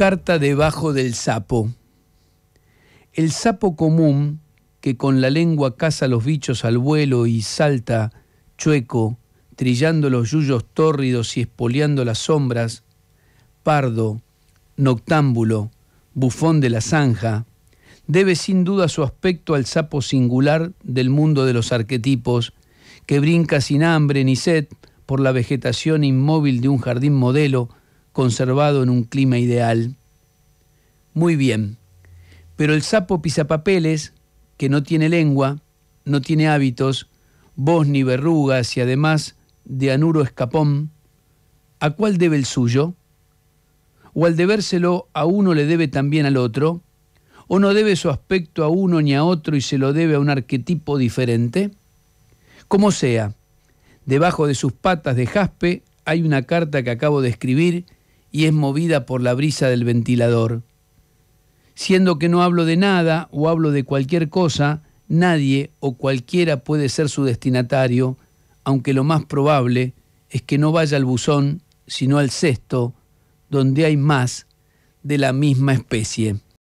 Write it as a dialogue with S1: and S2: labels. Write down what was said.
S1: carta debajo del sapo. El sapo común, que con la lengua caza los bichos al vuelo y salta, chueco, trillando los yuyos tórridos y espoleando las sombras, pardo, noctámbulo, bufón de la zanja, debe sin duda su aspecto al sapo singular del mundo de los arquetipos, que brinca sin hambre ni sed por la vegetación inmóvil de un jardín modelo, conservado en un clima ideal. Muy bien, pero el sapo pisapapeles, que no tiene lengua, no tiene hábitos, voz ni verrugas y además de anuro escapón, ¿a cuál debe el suyo? ¿O al debérselo a uno le debe también al otro? ¿O no debe su aspecto a uno ni a otro y se lo debe a un arquetipo diferente? Como sea, debajo de sus patas de jaspe hay una carta que acabo de escribir y es movida por la brisa del ventilador. Siendo que no hablo de nada o hablo de cualquier cosa, nadie o cualquiera puede ser su destinatario, aunque lo más probable es que no vaya al buzón, sino al cesto, donde hay más de la misma especie.